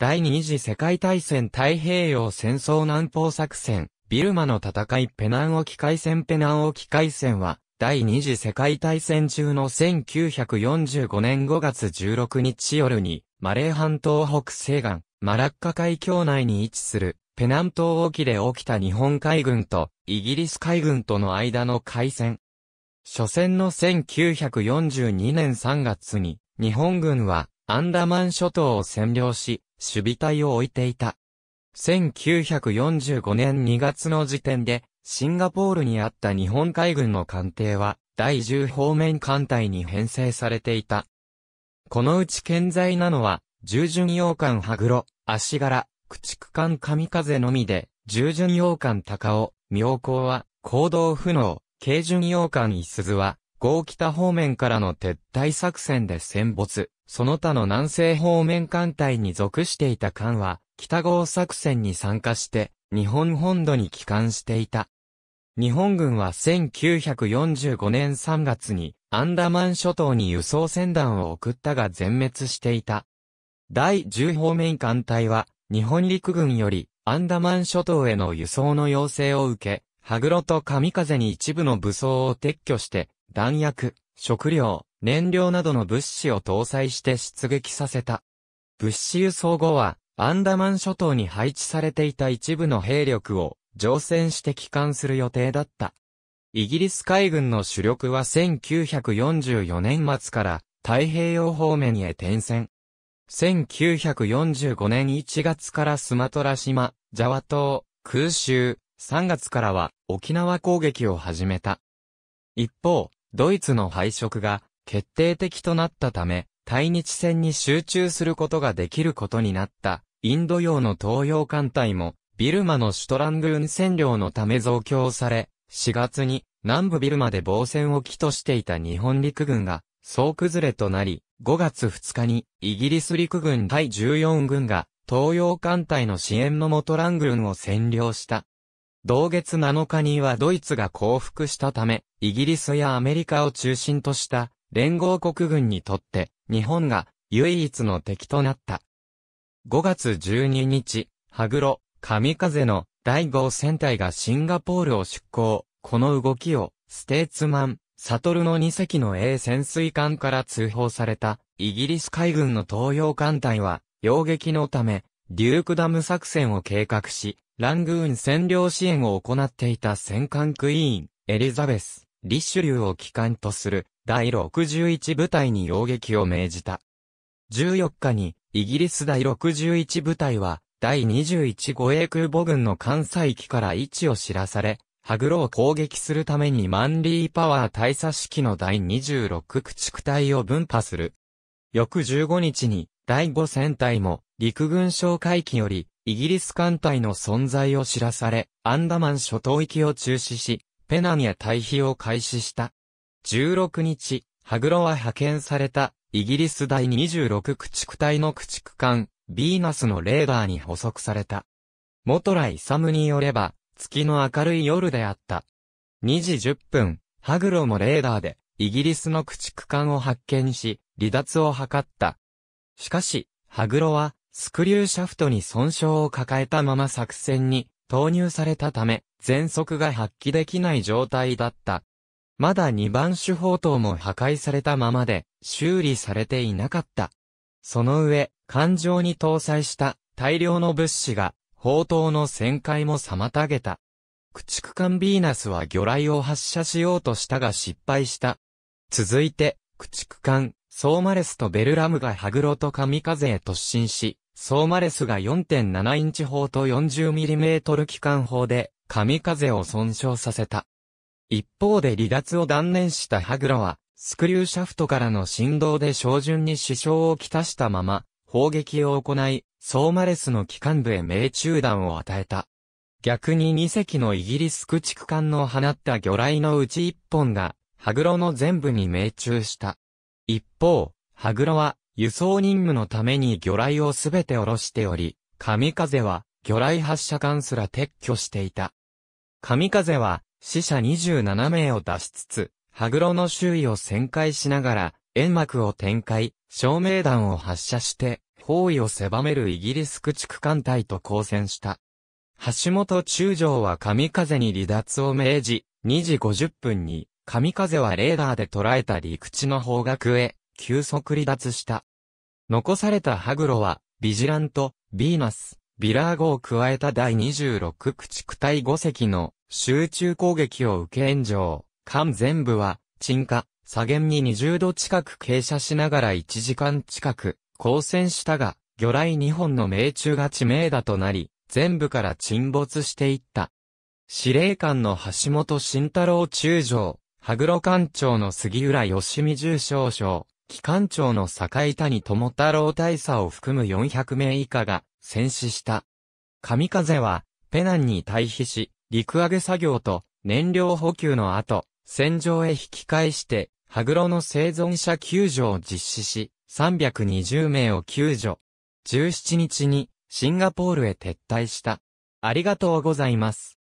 第二次世界大戦太平洋戦争南方作戦、ビルマの戦いペナン沖海戦ペナン沖海戦は、第二次世界大戦中の1945年5月16日夜に、マレー半島北西岸、マラッカ海峡内に位置する、ペナン島沖で起きた日本海軍とイギリス海軍との間の海戦。初戦の1942年3月に、日本軍はアンダマン諸島を占領し、守備隊を置いていた。1945年2月の時点で、シンガポールにあった日本海軍の艦艇は、第10方面艦隊に編成されていた。このうち健在なのは、従順洋艦羽黒、足柄、駆逐艦神風のみで、従順洋艦高尾、妙高は、行動不能、軽順洋艦いすずは、合北方面からの撤退作戦で戦没。その他の南西方面艦隊に属していた艦は、北号作戦に参加して、日本本土に帰還していた。日本軍は1945年3月に、アンダマン諸島に輸送船団を送ったが全滅していた。第10方面艦隊は、日本陸軍より、アンダマン諸島への輸送の要請を受け、グ黒と神風に一部の武装を撤去して、弾薬、食料、燃料などの物資を搭載して出撃させた。物資輸送後は、アンダマン諸島に配置されていた一部の兵力を乗船して帰還する予定だった。イギリス海軍の主力は1944年末から太平洋方面へ転戦。1945年1月からスマトラ島、ジャワ島、空襲、3月からは沖縄攻撃を始めた。一方、ドイツの敗色が決定的となったため、対日戦に集中することができることになった、インド洋の東洋艦隊も、ビルマのシュトラングーン占領のため増強され、4月に南部ビルマで防戦を起としていた日本陸軍が、総崩れとなり、5月2日にイギリス陸軍第14軍が東洋艦隊の支援のもとラングンを占領した。同月7日にはドイツが降伏したため、イギリスやアメリカを中心とした連合国軍にとって日本が唯一の敵となった。5月12日、ハグロ、神風の第5戦隊がシンガポールを出港。この動きをステーツマン、サトルの2隻の A 潜水艦から通報されたイギリス海軍の東洋艦隊は、洋撃のため、デュークダム作戦を計画し、ラングーン占領支援を行っていた戦艦クイーン、エリザベス、リッシュリューを機関とする第61部隊に要撃を命じた。14日に、イギリス第61部隊は、第21護衛空母軍の艦載機から位置を知らされ、ハグロを攻撃するためにマンリーパワー大佐式の第26駆逐隊を分派する。翌15日に、第5戦隊も、陸軍哨戒機より、イギリス艦隊の存在を知らされ、アンダマン諸島域を中止し、ペナンや退避を開始した。16日、ハグロは派遣された、イギリス第26駆逐隊の駆逐艦、ヴィーナスのレーダーに捕捉された。元来ムによれば、月の明るい夜であった。2時10分、グロもレーダーで、イギリスの駆逐艦を発見し、離脱を図った。しかし、ハグロは、スクリューシャフトに損傷を抱えたまま作戦に投入されたため、全速が発揮できない状態だった。まだ2番手砲塔も破壊されたままで、修理されていなかった。その上、艦上に搭載した大量の物資が、砲塔の旋回も妨げた。駆逐艦ビーナスは魚雷を発射しようとしたが失敗した。続いて、駆逐艦、ソーマレスとベルラムがハグロと神風へ突進し、ソーマレスが4.7インチ砲と 40mm 機関砲で、神風を損傷させた。一方で離脱を断念したハグロは、スクリューシャフトからの振動で照準に支障をきたしたまま、砲撃を行い、ソーマレスの機関部へ命中弾を与えた。逆に2隻のイギリス駆逐艦の放った魚雷のうち1本が、ハグロの全部に命中した。一方、ハグロは、輸送任務のために魚雷をすべて下ろしており、神風は、魚雷発射艦すら撤去していた。神風は、死者27名を出しつつ、羽黒の周囲を旋回しながら、煙幕を展開、照明弾を発射して、包囲を狭めるイギリス駆逐艦隊と交戦した。橋本中将は神風に離脱を命じ、2時50分に、神風はレーダーで捉えた陸地の方角へ、急速離脱した。残された羽黒は、ビジラント、ヴィーナス、ビラー号を加えた第26駆逐隊5隻の集中攻撃を受け炎上、艦全部は、沈下、左舷に20度近く傾斜しながら1時間近く、交戦したが、魚雷2本の命中が致命だとなり、全部から沈没していった。司令官の橋本慎太郎中将、羽黒艦長の杉浦義美重少将、機関長の坂井谷智太郎大佐を含む400名以下が戦死した。神風は、ペナンに退避し、陸揚げ作業と燃料補給の後、戦場へ引き返して、ハグロの生存者救助を実施し、320名を救助。17日にシンガポールへ撤退した。ありがとうございます。